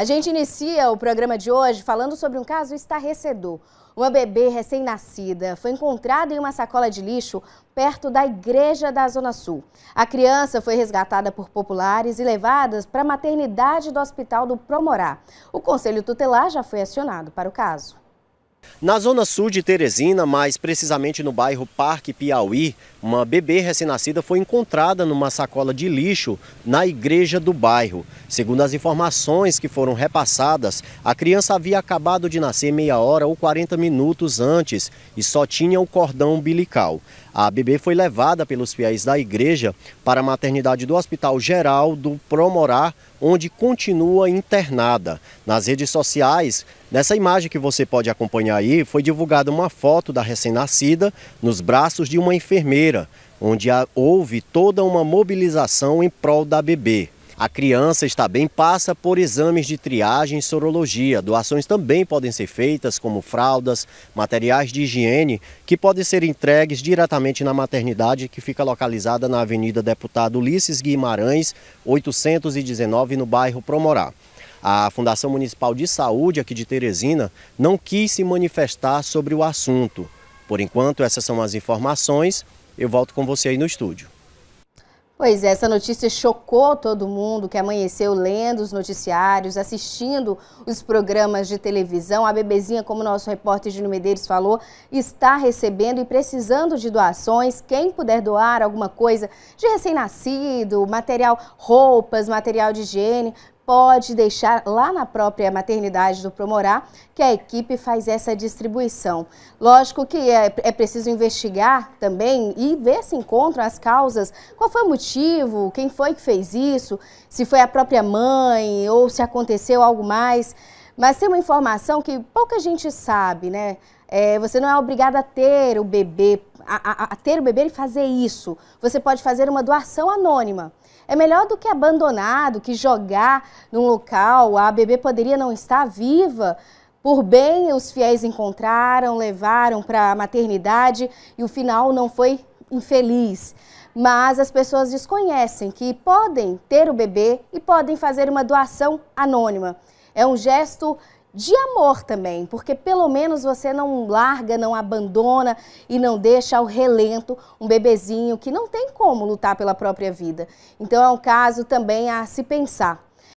A gente inicia o programa de hoje falando sobre um caso estarrecedor. Uma bebê recém-nascida foi encontrada em uma sacola de lixo perto da igreja da Zona Sul. A criança foi resgatada por populares e levada para a maternidade do Hospital do Promorá. O Conselho Tutelar já foi acionado para o caso. Na zona sul de Teresina, mais precisamente no bairro Parque Piauí, uma bebê recém-nascida foi encontrada numa sacola de lixo na igreja do bairro. Segundo as informações que foram repassadas, a criança havia acabado de nascer meia hora ou 40 minutos antes e só tinha o cordão umbilical. A bebê foi levada pelos fiéis da igreja para a maternidade do Hospital Geral do Promorar, onde continua internada. Nas redes sociais, nessa imagem que você pode acompanhar, Aí foi divulgada uma foto da recém-nascida nos braços de uma enfermeira, onde houve toda uma mobilização em prol da bebê. A criança está bem, passa por exames de triagem e sorologia. Doações também podem ser feitas, como fraldas, materiais de higiene, que podem ser entregues diretamente na maternidade, que fica localizada na Avenida Deputado Ulisses Guimarães, 819, no bairro Promorá. A Fundação Municipal de Saúde aqui de Teresina não quis se manifestar sobre o assunto. Por enquanto, essas são as informações. Eu volto com você aí no estúdio. Pois é, essa notícia chocou todo mundo que amanheceu lendo os noticiários, assistindo os programas de televisão. A bebezinha, como nosso repórter Júnior Medeiros falou, está recebendo e precisando de doações. Quem puder doar alguma coisa de recém-nascido, material, roupas, material de higiene, pode deixar lá na própria maternidade do Promorá, que a equipe faz essa distribuição. Lógico que é, é preciso investigar também e ver se encontram as causas, qual foi o motivo, quem foi que fez isso, se foi a própria mãe ou se aconteceu algo mais. Mas tem uma informação que pouca gente sabe, né? É, você não é obrigada a ter o bebê, a, a, a, ter o bebê e fazer isso. Você pode fazer uma doação anônima. É melhor do que abandonar, do que jogar num local. A bebê poderia não estar viva. Por bem, os fiéis encontraram, levaram para a maternidade e o final não foi infeliz. Mas as pessoas desconhecem que podem ter o bebê e podem fazer uma doação anônima é um gesto de amor também, porque pelo menos você não larga, não abandona e não deixa ao relento um bebezinho que não tem como lutar pela própria vida. Então é um caso também a se pensar.